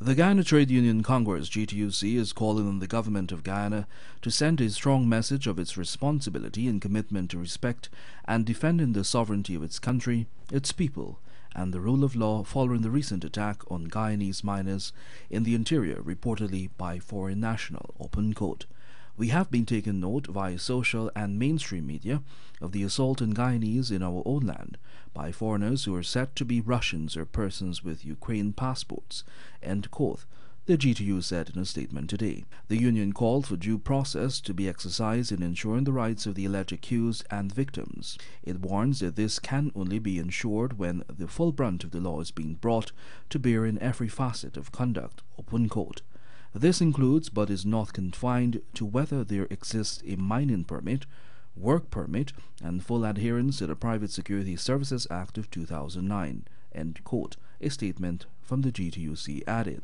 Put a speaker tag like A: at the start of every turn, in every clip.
A: The Guyana Trade Union Congress, GTUC, is calling on the government of Guyana to send a strong message of its responsibility and commitment to respect and defending the sovereignty of its country, its people, and the rule of law following the recent attack on Guyanese miners in the interior reportedly by foreign national, open quote. We have been taken note via social and mainstream media of the assault on Guyanese in our own land by foreigners who are said to be Russians or persons with Ukraine passports. End quote the GTU said in a statement today. The union called for due process to be exercised in ensuring the rights of the alleged accused and victims. It warns that this can only be ensured when the full brunt of the law is being brought to bear in every facet of conduct. Open quote. This includes but is not confined to whether there exists a mining permit, work permit, and full adherence to the Private Security Services Act of 2009. End quote, a statement from the GTUC added.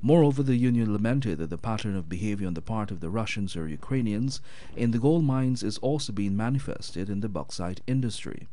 A: Moreover, the union lamented that the pattern of behavior on the part of the Russians or Ukrainians in the gold mines is also being manifested in the bauxite industry.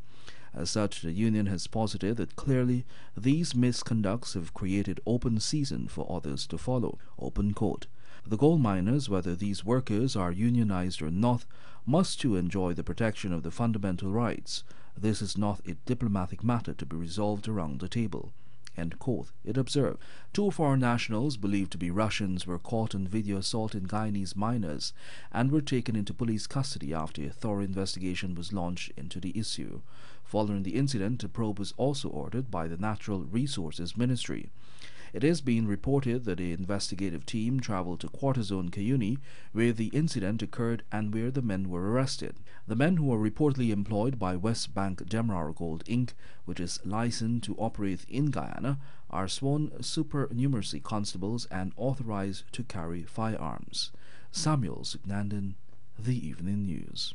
A: As such, the union has posited that clearly these misconducts have created open season for others to follow. Open quote. The gold miners, whether these workers are unionized or not, must too enjoy the protection of the fundamental rights. This is not a diplomatic matter to be resolved around the table and quote. it observed two foreign nationals believed to be Russians were caught on video assaulting Guyanese minors and were taken into police custody after a thorough investigation was launched into the issue. Following the incident, a probe was also ordered by the Natural Resources Ministry. It is being reported that the investigative team traveled to Quatre-Zone Cayuni, where the incident occurred and where the men were arrested. The men who are reportedly employed by West Bank Demerara Gold Inc., which is licensed to operate in Guyana, are sworn supernumeracy constables and authorized to carry firearms. Samuel Signandon, The Evening News.